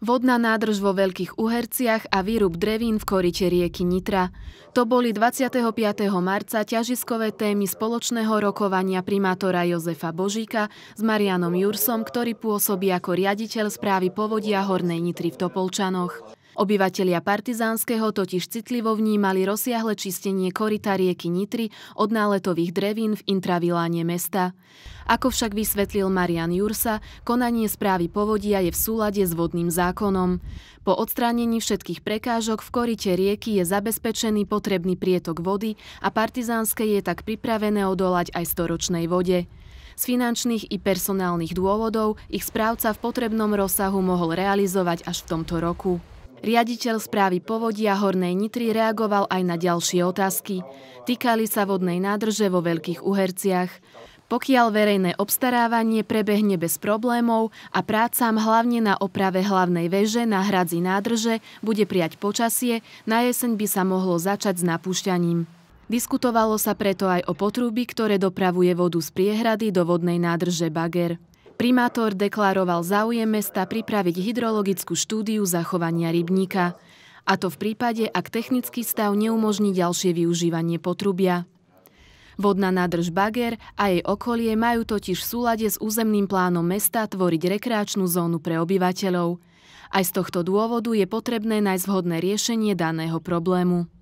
Vodná nádrž vo Veľkých Uherciach a výrub drevín v korite rieky Nitra. To boli 25. marca ťažiskové témy spoločného rokovania primátora Jozefa Božíka s Marianom Jursom, ktorý pôsobí ako riaditeľ správy povodia Hornej Nitry v Topolčanoch. Obyvatelia Partizánskeho totiž citlivo vnímali rozsiahle čistenie korita rieky Nitry od náletových drevín v intraviláne mesta. Ako však vysvetlil Marian Jursa, konanie správy povodia je v súlade s vodným zákonom. Po odstránení všetkých prekážok v korite rieky je zabezpečený potrebný prietok vody a partizánske je tak pripravené odolať aj storočnej vode. Z finančných i personálnych dôvodov ich správca v potrebnom rozsahu mohol realizovať až v tomto roku. Riaditeľ správy povodia Hornej Nitry reagoval aj na ďalšie otázky. Týkali sa vodnej nádrže vo Veľkých Uherciach. Pokiaľ verejné obstarávanie prebehne bez problémov a prácam hlavne na oprave hlavnej veže na hradzi nádrže bude prijať počasie, na jeseň by sa mohlo začať s napúšťaním. Diskutovalo sa preto aj o potruby, ktoré dopravuje vodu z priehrady do vodnej nádrže Bager. Primátor deklaroval záujem mesta pripraviť hydrologickú štúdiu zachovania rybníka, a to v prípade, ak technický stav neumožní ďalšie využívanie potrubia. Vodná nádrž Bager a jej okolie majú totiž v súlade s územným plánom mesta tvoriť rekreačnú zónu pre obyvateľov. Aj z tohto dôvodu je potrebné nájsť vhodné riešenie daného problému.